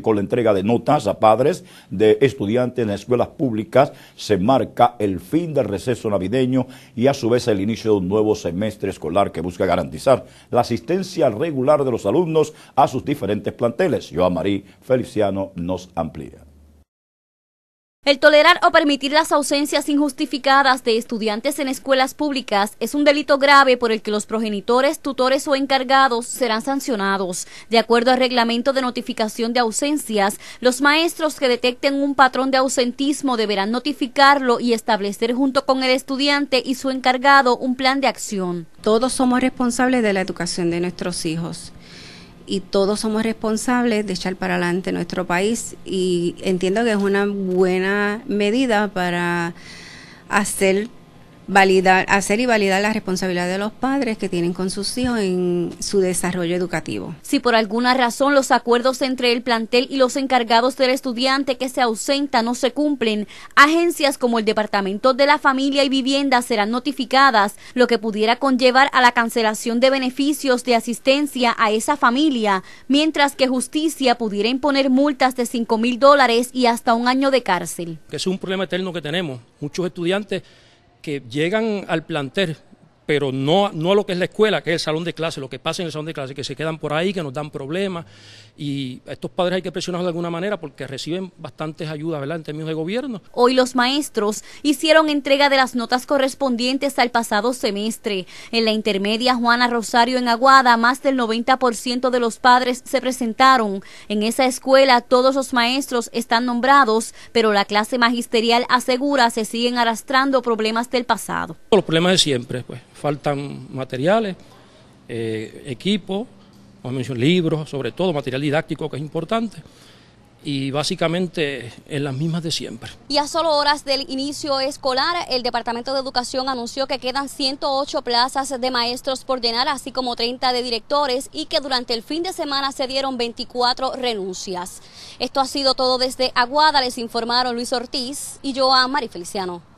con la entrega de notas a padres de estudiantes en escuelas públicas se marca el fin del receso navideño y a su vez el inicio de un nuevo semestre escolar que busca garantizar la asistencia regular de los alumnos a sus diferentes planteles. Joan Marí Feliciano nos amplía. El tolerar o permitir las ausencias injustificadas de estudiantes en escuelas públicas es un delito grave por el que los progenitores, tutores o encargados serán sancionados. De acuerdo al reglamento de notificación de ausencias, los maestros que detecten un patrón de ausentismo deberán notificarlo y establecer junto con el estudiante y su encargado un plan de acción. Todos somos responsables de la educación de nuestros hijos y todos somos responsables de echar para adelante nuestro país y entiendo que es una buena medida para hacer validar, hacer y validar la responsabilidad de los padres que tienen con sus hijos en su desarrollo educativo. Si por alguna razón los acuerdos entre el plantel y los encargados del estudiante que se ausenta no se cumplen, agencias como el Departamento de la Familia y Vivienda serán notificadas, lo que pudiera conllevar a la cancelación de beneficios de asistencia a esa familia, mientras que justicia pudiera imponer multas de 5 mil dólares y hasta un año de cárcel. Es un problema eterno que tenemos. Muchos estudiantes que llegan al plantel pero no, a lo que es la escuela, que es el salón de clase, lo que pasa en el salón de clase, que se quedan por ahí, que nos dan problemas. Y a estos padres hay que presionarlos de alguna manera porque reciben bastantes ayudas, ¿verdad?, en términos de gobierno. Hoy los maestros hicieron entrega de las notas correspondientes al pasado semestre. En la intermedia Juana Rosario en Aguada, más del 90% de los padres se presentaron. En esa escuela todos los maestros están nombrados, pero la clase magisterial asegura se siguen arrastrando problemas del pasado. Los problemas de siempre, pues faltan materiales, eh, equipos, libros, sobre todo material didáctico que es importante y básicamente en las mismas de siempre. Y a solo horas del inicio escolar, el Departamento de Educación anunció que quedan 108 plazas de maestros por llenar, así como 30 de directores, y que durante el fin de semana se dieron 24 renuncias. Esto ha sido todo desde Aguada, les informaron Luis Ortiz y Joan Mari Feliciano.